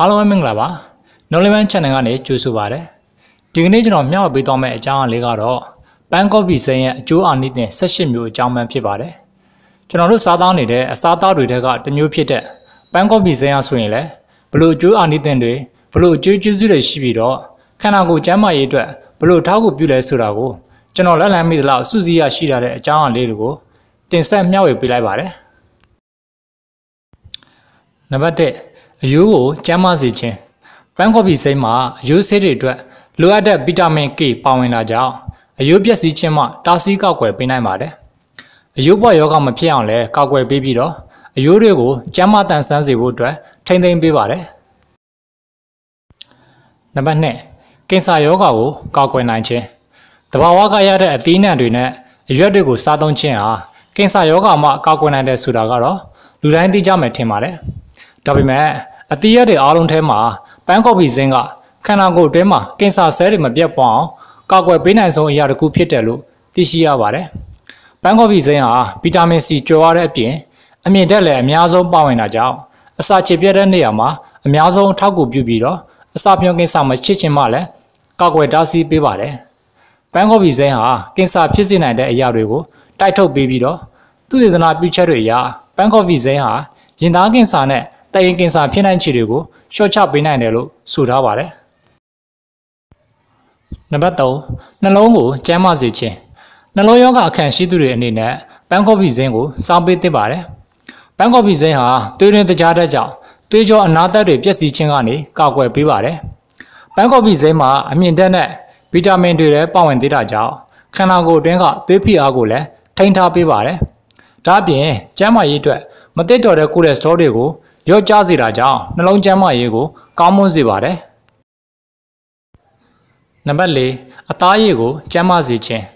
အားလုံးပဲမင်္ဂလာပါ Nolevan Channel ကနေကြိုဆိုပါရစေဒီကနေ့ကျွန်တော်မျှဝေပေးသွားမယ့်အကြောင်းအလေးကတော့ပန်းကော့ဖီစိမ်းရဲ့အကျိုးအာနိသင်18မျိုးအကြောင်းမှန်ဖြစ်ပါတယ်ကျွန်တော်တို့စားသောက်နေတဲ့အစားအသောက်တွေထဲကတစ်မျိုးဖြစ်တဲ့ပန်းကော့ဖီစိမ်းရဆိုရင်လည်းဘလို့အကျိုးအာနိသင်တွေဘလို့အကျိုးကျေးဇူးတွေရှိပြီးတော့ခန္ဓာကိုယ်ကျန်းမာရေးအတွက်ဘလို့ထောက်ကူပြုလဲဆိုတာကိုကျွန်တော်လက်လမ်းမိသလောက်စုစည်းရရှိရတဲ့အကြောင်းအလေးတွေကိုတင်ဆက်မျှဝေပေးလိုက်ပါတယ်နံပါတ်1အရိုးကိုကျန်းမာစေခြင်းပန်းကော်ဖီစိမ်းမှာအရိုးဆေးတွေအတွက်လိုအပ်တဲ့ဗီတာမင် K ပါဝင်တာကြောင့်အရိုးပျက်စီးခြင်းမှတားဆီးကောက်ွယ်ပေးနိုင်ပါတယ်အရိုးပွားယောဂမဖြစ်အောင်လည်းကောက်ွယ်ပေးပြီးတော့အရိုးတွေကို ကျန်းမာတန်ဆန်းစေဖို့အတွက်ထိန်းသိမ်းပေးပါတယ်နံပါတ်2ကင်ဆာယောဂါကိုကာကွယ်နိုင်ခြင်းတဘာဝကရတဲ့အသီးနှံတွေနဲ့အရွက်တွေကိုစားသုံးခြင်းဟာကင်ဆာယောဂါမှကာကွယ်နိုင်တယ်ဆိုတာကတော့လူတိုင်းသိကြမယ်ထင်ပါတယ်ဒါပေမဲ့အတီးရတဲ့အားလုံးထဲမှာပန်းကော်ဖီစင်းကခန္ဓာကိုယ်အတွင်းမှာကင်ဆာဆဲတွေမပြတ်ပွားအောင်ကာကွယ်ပေးနိုင်ဆုံးအရာတစ်ခုဖြစ်တယ်လို့သိရှိရပါတယ်။ပန်းကော်ဖီစင်းဟာဗီတာမင်စီကျော်ရတဲ့အပြင်အမြင့်တက်လည်းအများဆုံးပါဝင်တာကြောင့်အစာချေပြတ်တဲ့နေရာမှာအများဆုံးအထောက်အကူပြုပြီးတော့အစာပြုံးကင်ဆာမချစ်ခြင်းမှလည်းကာကွယ်တားဆီးပေးပါတယ်။ပန်းကော်ဖီစင်းဟာကင်ဆာဖြစ်စေနိုင်တဲ့အရာတွေကိုတိုက်ထုတ်ပေးပြီးတော့သူသေသနာပြုချက်တွေအရပန်းကော်ဖီစင်းဟာရင်သားကင်ဆာနဲ့တရင်ကင်ဆာဖြစ်နိုင်ခြေတွေကိုရှော့ချပေးနိုင်တယ်လို့ဆိုထားပါတယ်။နံပါတ်3နှလုံးကိုကျန်းမာစေခြင်းနှလုံးရောဂါအခံရှိသူတွေအနေနဲ့ပန်းကော်ဖီဇင်းကိုစောင်းပေးသင့်ပါတယ်။ပန်းကော်ဖီဇင်းဟာသွေးရင်းတကြားတတ်ကြောင့်သွေးကြောအနာသက်တွေပျက်စီးခြင်းကနေကာကွယ်ပေးပါတယ်။ပန်းကော်ဖီဇင်းမှာအမြင့်တက်တဲ့ဗီတာမင်တွေလည်းပါဝင်သေးတာကြောင့်ခန္ဓာကိုယ်အတွင်းကသွေးဖိအားကိုလည်းထိန်းထားပေးပါတယ်။ဒါ့အပြင်ကျန်းမာရေးအတွက်မသင့်တော်တဲ့ကိုလက်စထရောတွေကိုရော့ကျစေတာကြောင့်နှလုံးကျန်းမာရေးကိုကောင်းမွန်စေပါတယ်နံပါတ်၄အသားရည်ကိုကျန်းမာစေခြင်း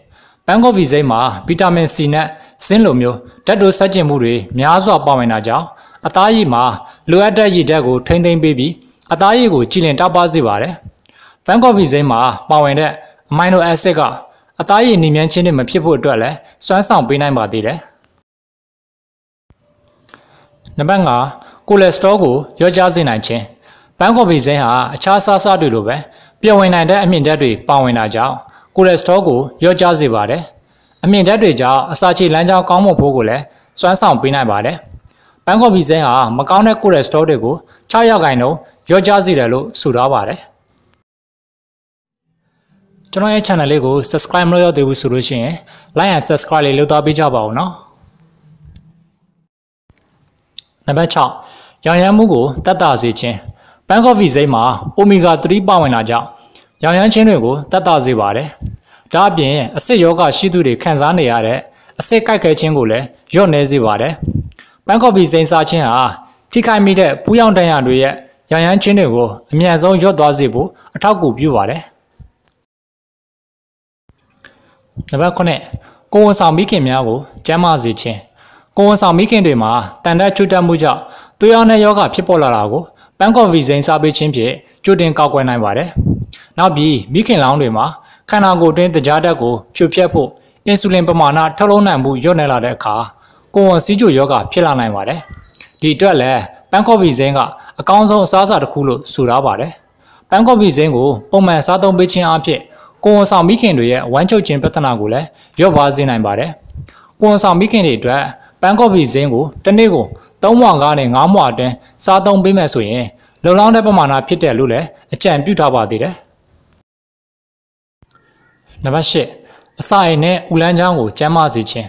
ပန်းကော်ဖီစိမ်းမှာဗီတာမင် C နဲ့ဇင်းလိုမျိုးဓာတ်တို့ဆက်ကျင်မှုတွေများစွာပါဝင်တာကြောင့်အသားရည်မှာလိုအပ်တဲ့ရည်ဓာတ်ကိုထိမ့်သိမ်းပေးပြီးအသားရည်ကိုကြည်လင်တောက်ပါစေပါတယ်။ပန်းကော်ဖီစိမ်းမှာပါဝင်တဲ့အမိုင်နိုအက်ဆစ်က အသားရည်နေမြန်းခြင်းတွေမဖြစ်ဖို့အတွက်လည်းစွမ်းဆောင်ပေးနိုင်ပါသေးတယ်။နံပါတ်ကိုလက်စတောကိုရော့ကျစေနိုင်ခြင်းပန်းကော်ဖီစဲဟာအခြားစားစားတွေလိုပဲပြည့်ဝင်နိုင်တဲ့အမြင့်ဓာတ်တွေပါဝင်တာကြောင့်ကိုလက်စတောကိုရော့ကျစေပါတယ်အမြင့်ဓာတ်တွေကြောင့်အစာချေလမ်းကြောင်းကောင်းမွန်ဖို့ကိုလည်းစွမ်းဆောင်ပေးနိုင်ပါတယ်ပန်းကော်ဖီစဲဟာမကောင်းတဲ့ကိုလက်စတောတွေကို6ရာခိုင်နှုန်းရော့ကျစေတယ်လို့ဆိုထားပါတယ်ကျွန်တော်ရဲ့ channel လေးကို subscribe မလုပ်ရသေးဘူးဆိုလို့ရှိရင် like and subscribe လေးလုပ်သွားပေးကြပါဦးနော်နံပါတ်6ရောင်ရမ်းမှုကိုတတ်တာစေခြင်းဘန်ကော့ဖီစိမ်းမှာအိုမီဂါ3ပါဝင်လာကြောင့်ရောင်ရမ်းခြင်းတွေကိုတတ်တာစေပါတယ်။ဒါအပြင်အဆစ်ယောဂရှိသူတွေခံစားနေရတဲ့အဆစ်ကိုက်ခဲခြင်းကိုလည်းညော့နေစေပါတယ်။ဘန်ကော့ဖီစိမ်းစားခြင်းဟာထိခိုက်မိတဲ့ပူးရောင်တန်ရတွေရဲ့ရောင်ရမ်းခြင်းတွေကိုအမြန်ဆုံးညော့သွားစေဖို့အထောက်အကူပြုပါတယ်။နံပါတ်9ကိုယ်ဝန်ဆောင်မိခင်များကိုကျန်းမာစေခြင်းကိုဝန်ဆောင်မိခင်တွေမှာတန်တက်ချွတ်တက်မှုကြောင့်သွေးရောင်းတဲ့ယောဂဖြစ်ပေါ်လာတာကိုပန်းကော်ဖီစိမ်းစားပေးခြင်းဖြင့်ကြိုတင်ကောက်ကွယ်နိုင်ပါတယ်။နောက်ပြီးမိခင်လောင်းတွေမှာခန္ဓာကိုယ်တွင်းတကြားဓာတ်ကိုဖြိုဖျက်ဖို့အင်ဆူလင်ပမာဏထုတ်လုပ်နိုင်မှုညှော့နေလာတဲ့အခါကိုယ်ဝန်စီးကျိုယောဂဖြစ်လာနိုင်ပါတယ်။ဒီအတွက်လည်းပန်းကော်ဖီစိမ်းကအကောင်းဆုံးအစားအစာတစ်ခုလို့ဆိုထားပါတယ်။ပန်းကော်ဖီစိမ်းကိုပုံမှန်စားသုံးပေးခြင်းအပြင်ကိုယ်ဝန်ဆောင်မိခင်တွေရဲ့ဝမ်းချုပ်ခြင်းပြဿနာကိုလည်းလျော့ပါစေနိုင်ပါတယ်။ကိုယ်ဝန်ဆောင်မိခင်တွေအတွက်ပန်းကော့ဖီဇင်းကိုတစ်နေ့ကို3မွ5နဲ့9မွအတွင်းစားသုံးပေးမယ်ဆိုရင်လုံလောက်တဲ့ပမာဏဖြစ်တယ်လို့လည်းအကြံပြုထားပါသေးတယ်။နံပါတ်8အစာအိမ်နဲ့ဥလန်းချောင်းကိုကျန်းမာစေခြင်း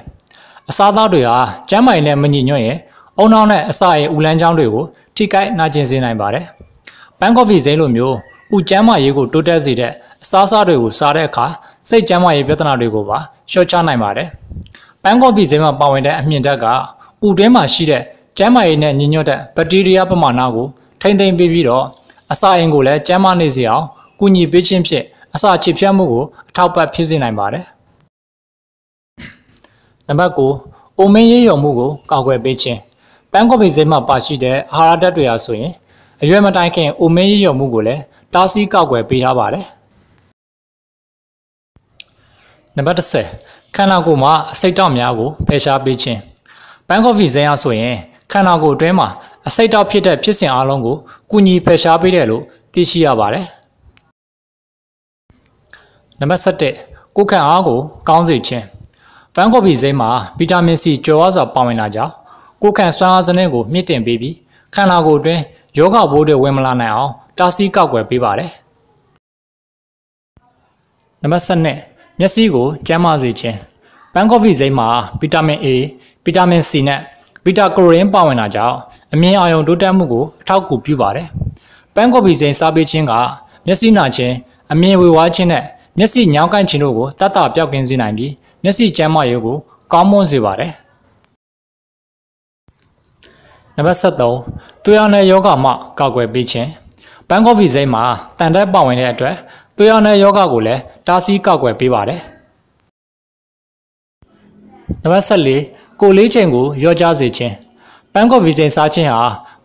အစာသားတွေဟာကျန်းမာရေးနဲ့မညီညွတ်ရင်အုံနောက်နဲ့အစာအိမ်ဥလန်းချောင်းတွေကို ထိခိုက်နာကျင်စေနိုင်ပါတယ်။ပန်းကော့ဖီဇင်းလိုမျိုးဥကျန်းမာရေးကိုတိုးတက်စေတဲ့အစားအစာတွေကိုစားတဲ့အခါစိတ်ကျန်းမာရေးပြဿနာတွေကိုပါရှော့ချနိုင်ပါတယ်။အန်ကော့ပီဈေးမှာပါဝင်တဲ့အမြင့်ဓာတ်ကဥတွင်းမှာရှိတဲ့ကျန်းမာရေးနဲ့ညီညွတ်တဲ့ဘက်တီးရီးယားပမာဏကိုထိန်းသိမ်းပေးပြီးတော့အစာအိမ်ကိုလည်းကျန်းမာနေစေအောင်ကူညီပေးခြင်းဖြင့်အစာချေဖျက်မှုကိုအထောက်ပံ့ဖြစ်စေနိုင်ပါတယ်။နံပါတ်9အိုမင်းရေရုံမှုကိုကာကွယ်ပေးခြင်းပန်းကော့ပီဈေးမှာပါရှိတဲ့အာဟာရဓာတ်တွေအားဆိုရင်အရွယ်မတိုင်ခင်အိုမင်းရေရုံမှုကိုလည်းတားဆီးကာကွယ်ပေးထားပါတယ်။နံပါတ်10ခန္ဓာကိုယ်မှာအစိတ်တောက်များကိုဖယ်ရှားပေးခြင်းဘန်ကော့ဖီဇင်အားဆိုရင် ခန္ဓာကိုယ်အတွင်းမှာ အစိတ်တောက်ဖြစ်တဲ့ဖြစ်စဉ်အလုံးကိုကုညီဖယ်ရှားပေးတယ်လို့သိရှိရပါတယ်နံပါတ်7ကိုယ်ခန့်အားကိုကောင်းစေခြင်းဘန်ကော့ဖီဇင်မှာဗီတာမင်စီကျော်ဝါစွာပါဝင်လာကြောင်းကိုယ်ခန့်စွမ်းအားစနစ်ကို မြင့်တင်ပေးပြီးခန္ဓာကိုယ်အတွင်းယောဂဘိုးတွေဝင်မလာနိုင်အောင်တားဆီးကောက်ွယ်ပေးပါတယ်နံပါတ်7မျက်စိကိုကျန်းမာစေခြင်းပန်းကော်ဖီစိမ်းမှာဗီတာမင် A ဗီတာမင် C နဲ့ဗီတာကရိုရင်းပါဝင်တာကြောင့်အမြင်အာရုံတိုးတက်မှုကိုအထောက်အကူပြုပါတယ်ပန်းကော်ဖီစိမ်းစားပေးခြင်းကမျက်စိနာခြင်းအမြင်ဝေဝါးခြင်းနဲ့မျက်စိညောင်းကန့်ခြင်းတို့ကိုတတ်တာပြောက်ကင်းစေနိုင်ပြီးမျက်စိကျန်းမာရေးကိုကောင်းမွန်စေပါတယ်နံပါတ်73သွေးအောင်တဲ့ယောဂမှကောက်ွယ်ပေးခြင်းပန်းကော်ဖီစိမ်းမှာတန်တက်ပါဝင်တဲ့အတွက်သွေးအားနည်းယောဂကိုလည်းတားဆီးကောက်ွယ်ပေးပါတယ်။နံပါတ်14ကိုလေးချိန်ကိုရော့ကြစေခြင်းပန်းကော်ဖီစိန်စားခြင်းဟာ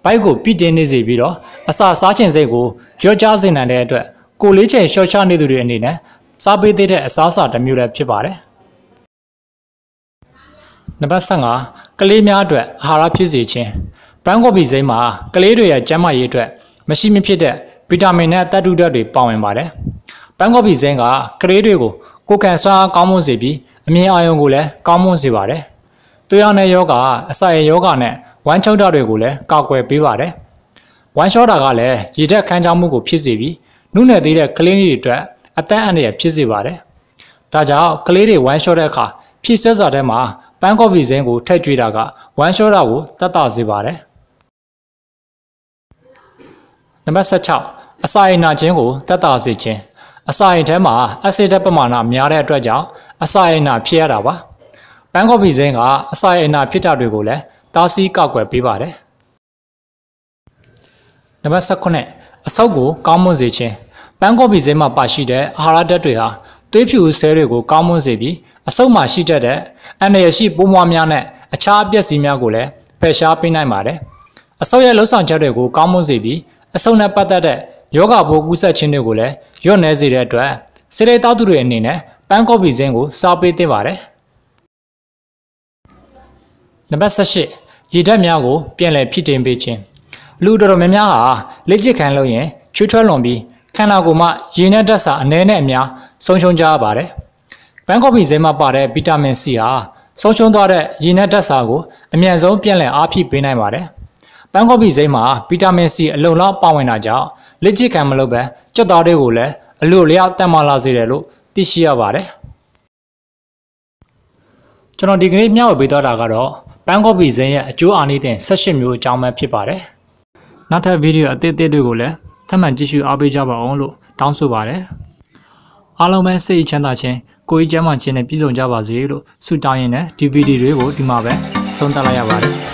ဘိုက်ကိုပြစ်တင်နေစေပြီးတော့အစာစားခြင်းစိတ်ကိုရော့ကြစေနိုင်တဲ့အတွက်ကိုလေးချိန်ရှော့ချနေသူတွေအနေနဲ့စားပေးသေးတဲ့အစားအစာတစ်မျိုးလည်းဖြစ်ပါတယ်။နံပါတ်15ကလေးများအတွက်အာဟာရဖြစ်စေခြင်းပန်းကော်ဖီစိမ်းမှာကလေးတွေရဲ့ကျန်းမာရေးအတွက်မရှိမဖြစ်တဲ့ဗီတာမင်နဲ့သတ္တုဓာတ်တွေပါဝင်ပါတယ်။ပန်းကော်ဖီဇင်းကကလေးတွေကိုကိုယ်ခံစွမ်းကောင်းမွန်စေပြီးအမြင်အာရုံကိုလည်းကောင်းမွန်စေပါတယ်။သွေးရောင်တဲ့ယောဂအစာရယောဂနဲ့ဝမ်းချောက်တာတွေကိုလည်းကာကွယ်ပေးပါတယ်။ဝမ်းလျှောတာကလည်းရေဓာတ်ခမ်းခြောက်မှုကိုဖြစ်စေပြီးနုနယ်သေးတဲ့ကလေးတွေအတွက်အသက်အန္တရာယ်ဖြစ်စေပါတယ်။ဒါကြောင့်ကလေးတွေဝမ်းလျှောတဲ့အခါဖြည့်ဆွဲစာထဲမှာပန်းကော်ဖီဇင်းကိုထည့်ကြွေးတာကဝမ်းလျှောတာကိုတတ်တာစေပါတယ်။နံပါတ်16အစာအိမ်နာခြင်းကိုတတ်တာစေခြင်းအစာအိမ်ထဲမှာအက်ဆစ်ဓာတ်ပမာဏများတဲ့အတွက်ကြောင့်အစာအိမ်နာဖြစ်ရတာပါ။ပန်းကော်ဖီဇင်းကအစာအိမ်နာဖြစ်တာတွေကိုလည်းတားဆီးကောက်ွယ်ပေးပါတယ်။နံပါတ်18အဆုပ်ကိုကောင်းမွန်စေခြင်းပန်းကော်ဖီဈေးမှာပါရှိတဲ့အာဟာရဓာတ်တွေဟာသွေးဖြူဆဲတွေကိုကောင်းမွန်စေပြီးအဆုတ်မှာရှိတတ်တဲ့အန္တရာယ်ရှိပိုးမွားများနဲ့အခြားပျက်စီးများကိုလည်းဖယ်ရှားပေးနိုင်ပါတယ်။အဆုတ်ရဲ့လှုပ်ဆောင်ချက်တွေကိုကောင်းမွန်စေပြီးအဆုတ်နဲ့ပတ်သက်တဲ့ယောဂပိုးကူးစက်ခြင်းတွေကိုလည်းညွတ်နှဲစေတဲ့အတွက်ဆေးလိပ်သားသူတွေအနေနဲ့ပန်းကော်ပီစင်းကိုစားပေးသင့်ပါတယ်။နံပါတ်18ရေဓာတ်များကိုပြန်လည်ဖြစ်တင်ပေးခြင်းလူတော်တော်များများဟာလက်ကျစ်ခံလို့ရင်ချွေးထွက်လွန်ပြီးခန္ဓာကိုယ်မှာရေနဲ့ဓာတ်စာအနည်းနဲ့အများဆုံးရှုံးကြရပါတယ်။ပန်းကော်ပီစင်းမှာပါတဲ့ဗီတာမင်စီဟာဆုံးရှုံးသွားတဲ့ရေနဲ့ဓာတ်စာကိုအမြန်ဆုံးပြန်လည်အားဖြည့်ပေးနိုင်ပါတယ်။ပန်းကော်ပီစိမ်းမှာဗီတာမင်စီအလုံလောက်ပါဝင်တာကြောင့်လက်ကျစ်ခံမလုပ်ပဲကြွက်သားတွေကိုလည်းအလို့လျောက်တက်မလာစေတယ်လို့သိရှိရပါတယ်။ကျွန်တော်ဒီကနေ့မျှဝေပေးသွားတာကတော့ပန်းကော့ပီဇင်းရဲ့အကျိုးအာနိသင်18မျိုးအကြောင်းပဲဖြစ်ပါတယ်။နောက်ထပ်ဗီဒီယိုအသေးသေးတွေကိုလည်းထပ်မံကြည့်ရှုအားပေးကြပါအောင်လို့တောင်းဆိုပါတယ်။အားလုံးပဲစိတ်ချမ်းသာခြင်းကိုယ်ကြီးကျန်းမာခြင်းနဲ့ပြည့်စုံကြပါစေလို့ဆုတောင်းရင်းနဲ့ဒီဗီဒီယိုတွေကိုဒီမှာပဲအဆုံးသတ်လိုက်ရပါတယ်။